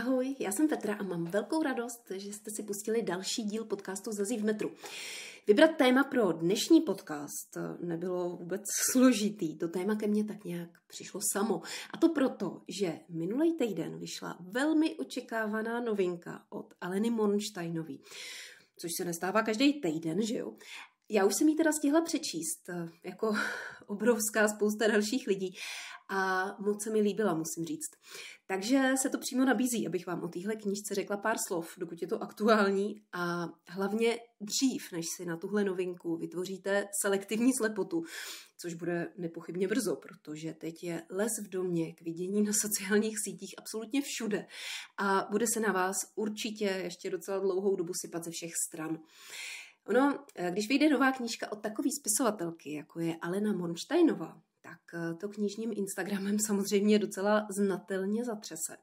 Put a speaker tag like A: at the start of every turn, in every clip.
A: Ahoj, já jsem Petra a mám velkou radost, že jste si pustili další díl podcastu Zazí v metru. Vybrat téma pro dnešní podcast nebylo vůbec složitý. To téma ke mně tak nějak přišlo samo. A to proto, že minulý týden vyšla velmi očekávaná novinka od Aleny Monštajnový, což se nestává každý týden, že jo? Já už jsem ji teda stihla přečíst, eh, jako obrovská spousta dalších lidí a moc se mi líbila, musím říct. Takže se to přímo nabízí, abych vám o téhle knížce řekla pár slov, dokud je to aktuální a hlavně dřív, než si na tuhle novinku vytvoříte selektivní slepotu, což bude nepochybně brzo, protože teď je les v domě k vidění na sociálních sítích absolutně všude a bude se na vás určitě ještě docela dlouhou dobu sypat ze všech stran. Ono, eh, když vyjde nová knížka od takové spisovatelky, jako je Alena Mornsteinová, tak eh, to knižním Instagramem samozřejmě docela znatelně zatřese.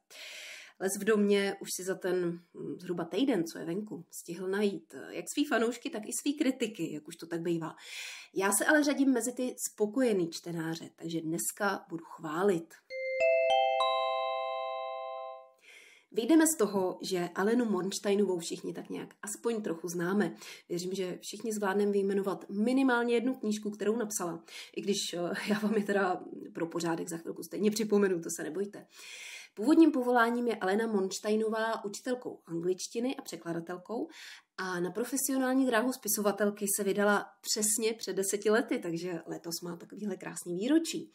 A: Les v domě už si za ten hm, zhruba týden, co je venku, stihl najít eh, jak svý fanoušky, tak i svý kritiky, jak už to tak bývá. Já se ale řadím mezi ty spokojený čtenáře, takže dneska budu chválit Vyjdeme z toho, že Alenu Mornsteinovou všichni tak nějak aspoň trochu známe. Věřím, že všichni zvládneme vyjmenovat minimálně jednu knížku, kterou napsala. I když eh, já vám je teda pro pořádek za chvilku stejně připomenu, to se nebojte. Původním povoláním je Alena Monštajnová učitelkou angličtiny a překladatelkou a na profesionální dráhu spisovatelky se vydala přesně před deseti lety, takže letos má takovýhle krásný výročí.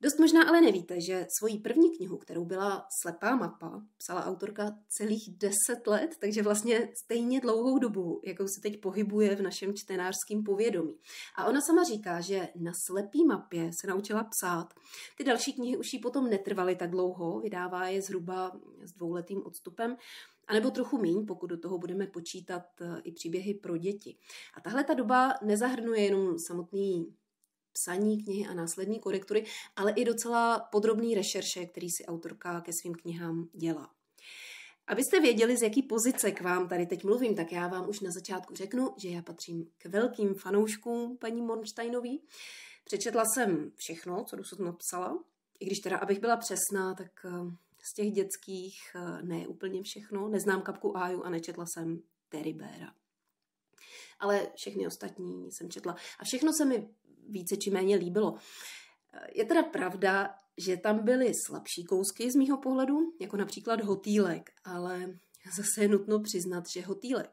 A: Dost možná ale nevíte, že svoji první knihu, kterou byla Slepá mapa, psala autorka celých deset let, takže vlastně stejně dlouhou dobu, jakou se teď pohybuje v našem čtenářském povědomí. A ona sama říká, že na Slepý mapě se naučila psát. Ty další knihy už jí potom netrvaly tak dlouho, vydává je zhruba s dvouletým odstupem, anebo trochu míň, pokud do toho budeme počítat eh, i příběhy pro děti. A tahle ta doba nezahrnuje jenom samotný psaní knihy a následní korektury, ale i docela podrobný rešerše, který si autorka ke svým knihám dělá. Abyste věděli, z jaký pozice k vám tady teď mluvím, tak já vám už na začátku řeknu, že já patřím k velkým fanouškům paní Mornsteinový. Přečetla jsem všechno, co dosud napsala, i když teda, abych byla přesná, tak eh, z těch dětských eh, ne úplně všechno. Neznám kapku aju a nečetla jsem Terry Bera. Ale všechny ostatní jsem četla. A všechno se mi více či méně líbilo. Je teda pravda, že tam byly slabší kousky z mýho pohledu, jako například hotýlek, ale zase je nutno přiznat, že hotýlek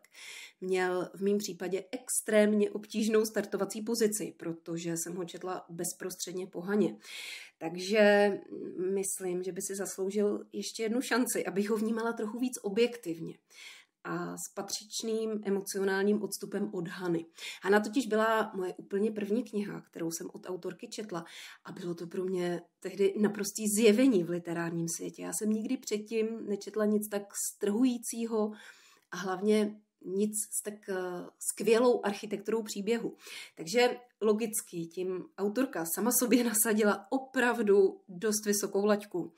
A: měl v mém případě extrémně obtížnou startovací pozici, protože jsem ho četla bezprostředně po Haně. Takže myslím, že by si zasloužil ještě jednu šanci, abych ho vnímala trochu víc objektivně a s patřičným emocionálním odstupem od Hany. Hana totiž byla moje úplně první kniha, kterou jsem od autorky četla a bylo to pro mě tehdy naprostý zjevení v literárním světě. Já jsem nikdy předtím nečetla nic tak strhujícího a hlavně nic s tak eh, skvělou architekturou příběhu. Takže logicky tím autorka sama sobě nasadila opravdu dost vysokou laťku,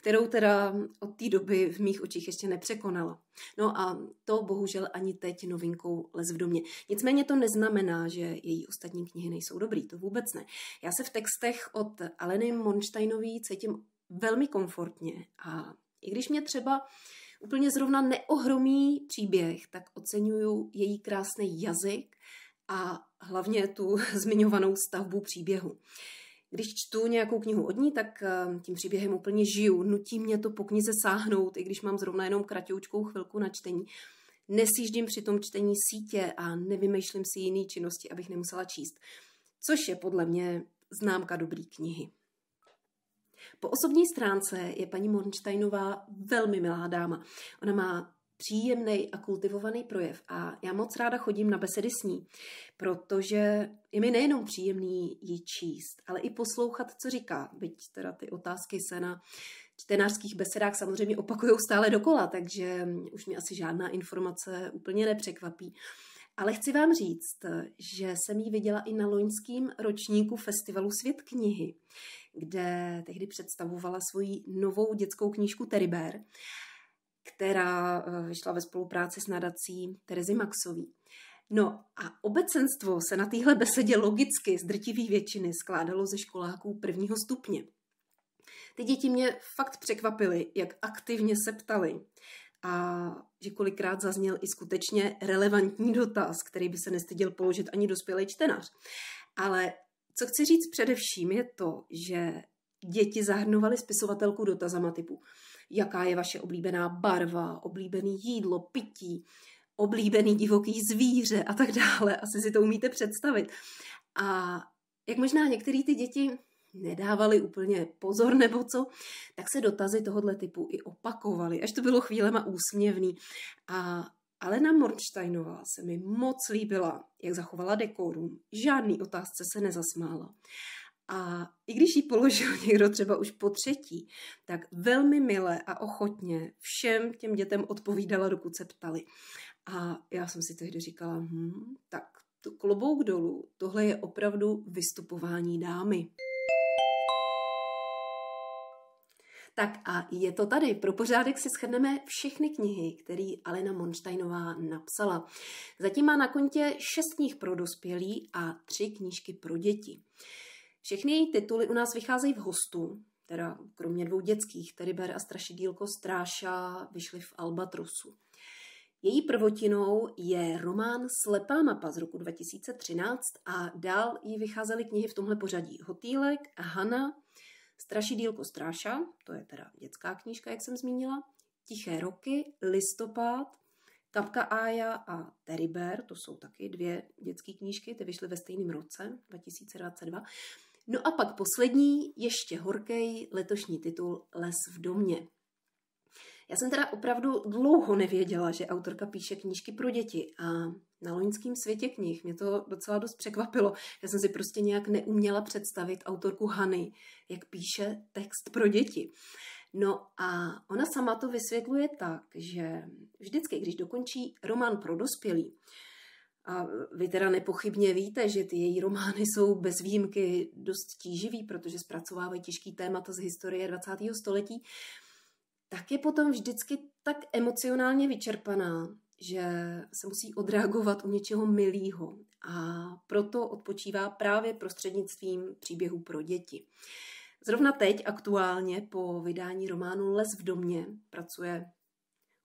A: kterou teda od té doby v mých očích ještě nepřekonala. No a to bohužel ani teď novinkou Les v domě. Nicméně to neznamená, že její ostatní knihy nejsou dobrý, to vůbec ne. Já se v textech od Aleny Monštajnové cítím velmi komfortně a i když mě třeba uh, úplně zrovna neohromý příběh, tak oceňuju její krásný jazyk a hlavně tu zmiňovanou stavbu příběhu. Když čtu nějakou knihu od ní, tak eh, tím příběhem úplně žiju. Nutí mě to po knize sáhnout, i když mám zrovna jenom kratoučkou chvilku na čtení. Nesíždím při tom čtení sítě a nevymýšlím si jiný činnosti, abych nemusela číst. Což je podle mě známka dobré knihy. Po osobní stránce je paní Mornsteinová velmi milá dáma. Ona má příjemný a kultivovaný projev a já moc ráda chodím na besedy s ní, protože je mi nejenom příjemný ji číst, ale i poslouchat, co říká, byť teda ty otázky se na čtenářských besedách samozřejmě opakují stále dokola, takže už mě asi žádná informace úplně nepřekvapí. Ale chci vám říct, že jsem ji viděla i na loňském ročníku festivalu Svět knihy, kde tehdy představovala svoji novou dětskou knížku Teriber, která eh, vyšla ve spolupráci s nadací Terezy Maxový. No a obecenstvo se na téhle besedě logicky z drtivý většiny skládalo ze školáků prvního stupně. Ty děti mě fakt překvapily, jak aktivně se ptali a že kolikrát zazněl i skutečně relevantní dotaz, který by se nestyděl položit ani dospělý čtenář. Ale co chci říct především je to, že děti zahrnovaly spisovatelku dotazama typu jaká je vaše oblíbená barva, oblíbený jídlo, pití, oblíbený divoký zvíře a tak dále. Asi si to umíte představit. A jak možná některé ty děti nedávali úplně pozor nebo co, tak se dotazy tohoto typu i opakovaly, až to bylo chvílema úsměvný. A Alena Mornsteinová se mi moc líbila, jak zachovala dekorum. Žádný otázce se nezasmála. A i když ji položil někdo třeba už po třetí, tak velmi milé a ochotně všem těm dětem odpovídala, dokud se ptali. A já jsem si tehdy říkala, hm, tak to klobouk dolů, tohle je opravdu vystupování dámy. Tak a je to tady. Pro pořádek si schrneme všechny knihy, které Alena Monštajnová napsala. Zatím má na kontě šest knih pro dospělí a tři knížky pro děti. Všechny její tituly u nás vycházejí v hostu, teda kromě dvou dětských, Ber a Strašidílko Stráša, vyšly v Albatrosu. Její prvotinou je román Slepá mapa z roku 2013 a dál jí vycházely knihy v tomhle pořadí Hotýlek, Hana, Strašidílko Stráša, to je teda dětská knížka, jak jsem zmínila, Tiché roky, Listopad, Kapka aja a Terry Bear, to jsou taky dvě dětské knížky, ty vyšly ve stejném roce, 2022. No a pak poslední, ještě horkej, letošní titul Les v domě. Já jsem teda opravdu dlouho nevěděla, že autorka píše knížky pro děti a na loňském světě knih mě to docela dost překvapilo. Já jsem si prostě nějak neuměla představit autorku Hany, jak píše text pro děti. No a ona sama to vysvětluje tak, že vždycky, když dokončí román pro dospělí, a vy teda nepochybně víte, že ty její romány jsou bez výjimky dost tíživý, protože zpracovávají těžký témata z historie 20. století, tak je potom vždycky tak emocionálně vyčerpaná, že se musí odreagovat u něčeho milého a proto odpočívá právě prostřednictvím příběhů pro děti. Zrovna teď, aktuálně po vydání románu Les v domě, pracuje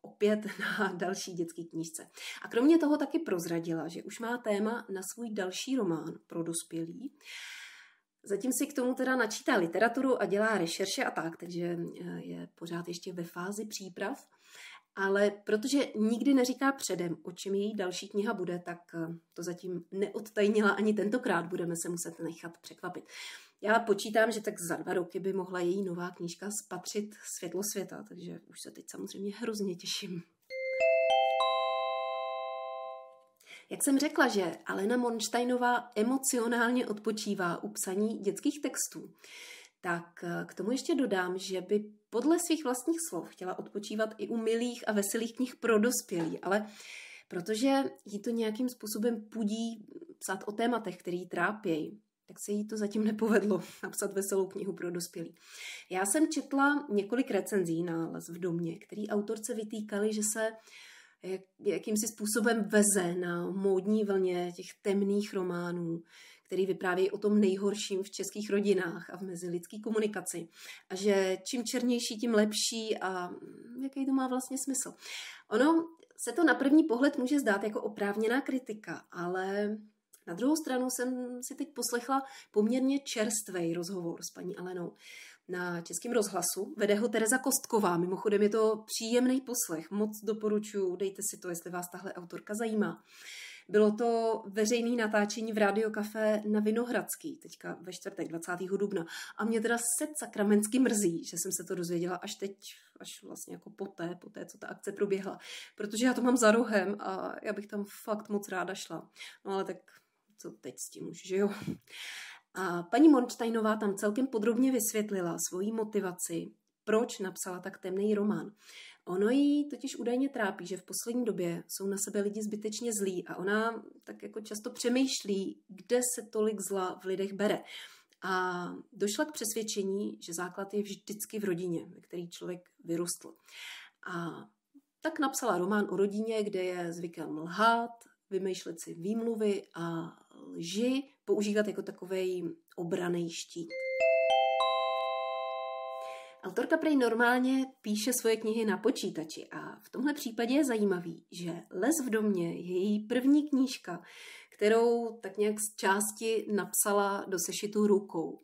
A: opět na další dětské knížce. A kromě toho taky prozradila, že už má téma na svůj další román pro dospělý. Zatím si k tomu teda načítá literaturu a dělá rešerše a tak, takže eh, je pořád ještě ve fázi příprav. Ale protože nikdy neříká předem, o čem její další kniha bude, tak eh, to zatím neodtajnila ani tentokrát. Budeme se muset nechat překvapit. Já počítám, že tak za dva roky by mohla její nová knížka spatřit světlo světa, takže už se teď samozřejmě hrozně těším. Jak jsem řekla, že Alena Monštajnová emocionálně odpočívá u psaní dětských textů, tak eh, k tomu ještě dodám, že by podle svých vlastních slov chtěla odpočívat i u milých a veselých knih pro dospělí, ale protože jí to nějakým způsobem pudí psát o tématech, který trápějí, tak se jí to zatím nepovedlo napsat veselou knihu pro dospělí. Já jsem četla několik recenzí nález v domě, který autorce vytýkali, že se jak, jakýmsi způsobem veze na módní vlně těch temných románů, který vypráví o tom nejhorším v českých rodinách a v mezilidské komunikaci. A že čím černější, tím lepší a jaký to má vlastně smysl. Ono se to na první pohled může zdát jako oprávněná kritika, ale na druhou stranu jsem si teď poslechla poměrně čerstvý rozhovor s paní Alenou, na Českém rozhlasu. Vede ho Tereza Kostková. Mimochodem je to příjemný poslech. Moc doporučuji, dejte si to, jestli vás tahle autorka zajímá. Bylo to veřejné natáčení v Radiokafe na Vinohradský, teďka ve čtvrtek 20. dubna. A mě teda se sakramensky mrzí, že jsem se to dozvěděla až teď, až vlastně jako poté, poté, co ta akce proběhla. Protože já to mám za rohem a já bych tam fakt moc ráda šla. No ale tak co teď s tím už, že jo? A paní Mornsteinová tam celkem podrobně vysvětlila svoji motivaci, proč napsala tak temný román. Ono jí totiž údajně trápí, že v poslední době jsou na sebe lidi zbytečně zlí a ona tak jako často přemýšlí, kde se tolik zla v lidech bere. A došla k přesvědčení, že základ je vždycky v rodině, ve který člověk vyrostl. A tak napsala román o rodině, kde je zvykem lhát, vymýšlet si výmluvy a lži používat jako takový obraný štít. Autorka prej normálně píše svoje knihy na počítači a v tomhle případě je zajímavý, že Les v domě je její první knížka, kterou tak nějak z části napsala do sešitu rukou.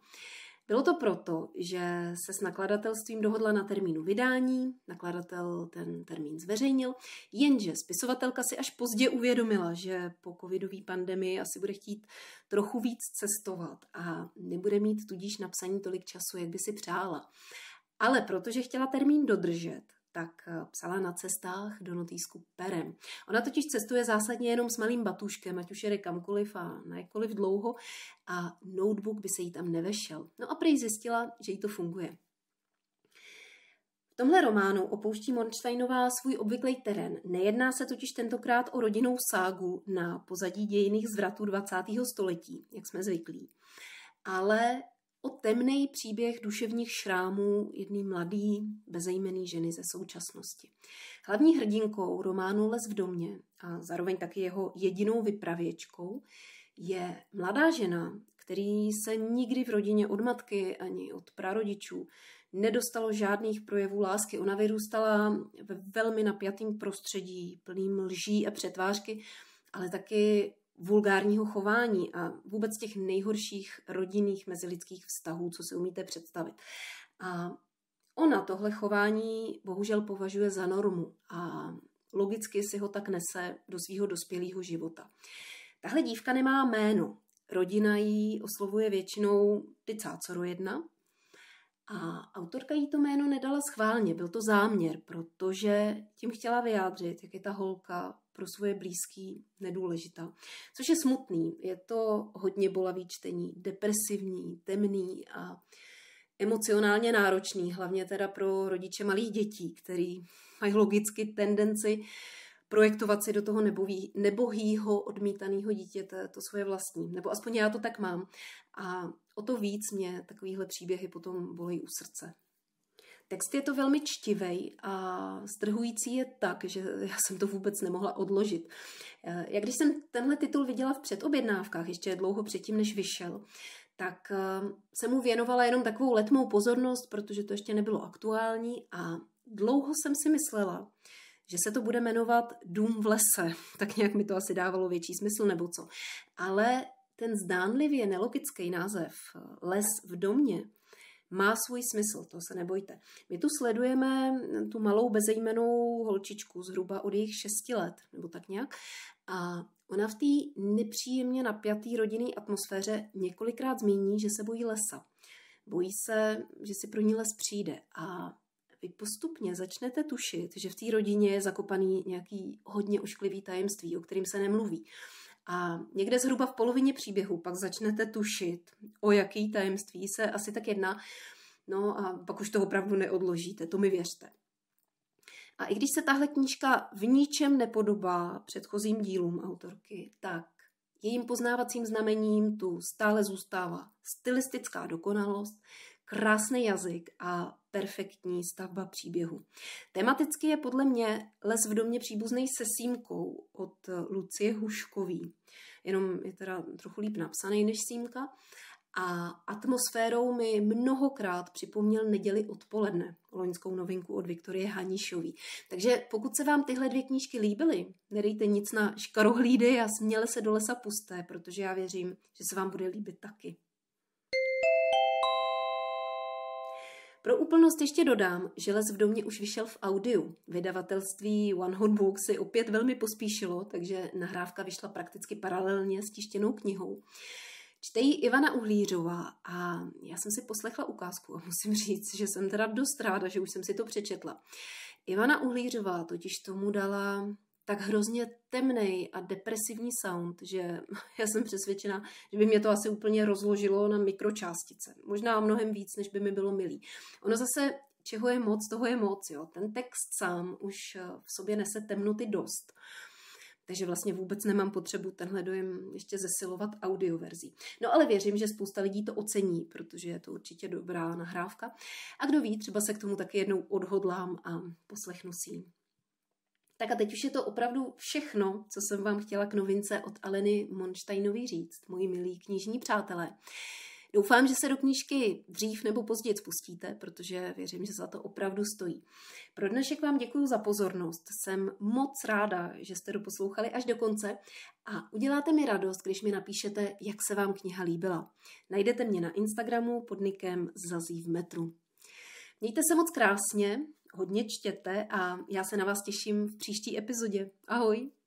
A: Bylo to proto, že se s nakladatelstvím dohodla na termínu vydání, nakladatel ten termín zveřejnil, jenže spisovatelka si až pozdě uvědomila, že po covidové pandemii asi bude chtít trochu víc cestovat a nebude mít tudíž napsaní tolik času, jak by si přála. Ale protože chtěla termín dodržet, tak eh, psala na cestách do notýsku perem. Ona totiž cestuje zásadně jenom s malým batuškem, ať už jede kamkoliv a na jakkoliv dlouho a notebook by se jí tam nevešel. No a prej zjistila, že jí to funguje. V tomhle románu opouští Monštajnová svůj obvyklý terén. Nejedná se totiž tentokrát o rodinnou ságu na pozadí dějiných zvratů 20. století, jak jsme zvyklí, ale o temný příběh duševních šrámů jedný mladý, bezejmený ženy ze současnosti. Hlavní hrdinkou románu Les v domě a zároveň taky jeho jedinou vypravěčkou je mladá žena, který se nikdy v rodině od matky ani od prarodičů nedostalo žádných projevů lásky. Ona vyrůstala ve velmi napjatým prostředí, plným lží a přetvářky, ale taky vulgárního chování a vůbec těch nejhorších rodinných mezilidských vztahů, co si umíte představit. A ona tohle chování bohužel považuje za normu a logicky si ho tak nese do svého dospělého života. Tahle dívka nemá jméno. Rodina ji oslovuje většinou ty cácoro jedna, a autorka jí to jméno nedala schválně, byl to záměr, protože tím chtěla vyjádřit, jak je ta holka pro svoje blízký nedůležitá. Což je smutný, je to hodně bolavý čtení, depresivní, temný a emocionálně náročný, hlavně teda pro rodiče malých dětí, který mají logicky tendenci projektovat si do toho nebohýho, odmítaného dítěte to svoje vlastní. Nebo aspoň já to tak mám. A o to víc mě takovýhle příběhy potom bolejí u srdce. Text je to velmi čtivej a strhující je tak, že já jsem to vůbec nemohla odložit. Eh, jak když jsem tenhle titul viděla v předobjednávkách, ještě dlouho předtím, než vyšel, tak eh, jsem mu věnovala jenom takovou letmou pozornost, protože to ještě nebylo aktuální a dlouho jsem si myslela, že se to bude jmenovat Dům v lese. Tak nějak mi to asi dávalo větší smysl nebo co. Ale ten zdánlivě nelogický název eh, Les v domě má svůj smysl, to se nebojte. My tu sledujeme tu malou bezejmenou holčičku zhruba od jejich šesti let, nebo tak nějak. A ona v té nepříjemně napjaté rodinné atmosféře několikrát zmíní, že se bojí lesa. Bojí se, že si pro ní les přijde. A vy postupně začnete tušit, že v té rodině je zakopaný nějaký hodně ošklivý tajemství, o kterým se nemluví. A někde zhruba v polovině příběhu pak začnete tušit, o jaký tajemství se asi tak jedná, no a pak už to opravdu neodložíte, to mi věřte. A i když se tahle knížka v ničem nepodobá předchozím dílům autorky, tak jejím poznávacím znamením tu stále zůstává stylistická dokonalost, krásný jazyk a perfektní stavba příběhu. Tematicky je podle mě Les v domě příbuzný se símkou od Lucie Huškový. Jenom je teda trochu líp napsaný než símka. A atmosférou mi mnohokrát připomněl neděli odpoledne, loňskou novinku od Viktorie Hanišový. Takže pokud se vám tyhle dvě knížky líbily, nedejte nic na škarohlídy a směle se do lesa pusté, protože já věřím, že se vám bude líbit taky. Pro úplnost ještě dodám, že Les v domě už vyšel v audiu. Vydavatelství One Hot Book si opět velmi pospíšilo, takže nahrávka vyšla prakticky paralelně s tištěnou knihou. Čte ji Ivana Uhlířová a já jsem si poslechla ukázku a musím říct, že jsem teda dost ráda, že už jsem si to přečetla. Ivana Uhlířová totiž tomu dala tak hrozně temný a depresivní sound, že já jsem přesvědčena, že by mě to asi úplně rozložilo na mikročástice. Možná mnohem víc, než by mi bylo milý. Ono zase, čeho je moc, toho je moc. Jo. Ten text sám už eh, v sobě nese temnoty dost. Takže vlastně vůbec nemám potřebu tenhle dojem ještě zesilovat audioverzí. No ale věřím, že spousta lidí to ocení, protože je to určitě dobrá nahrávka. A kdo ví, třeba se k tomu taky jednou odhodlám a poslechnu si ji. Tak a teď už je to opravdu všechno, co jsem vám chtěla k novince od Aleny Monštajnový říct, moji milí knižní přátelé. Doufám, že se do knížky dřív nebo později spustíte, protože věřím, že za to opravdu stojí. Pro dnešek vám děkuji za pozornost. Jsem moc ráda, že jste doposlouchali až do konce a uděláte mi radost, když mi napíšete, jak se vám kniha líbila. Najdete mě na Instagramu pod nikem Zazí v metru. Mějte se moc krásně, hodně čtěte a já se na vás těším v příští epizodě. Ahoj!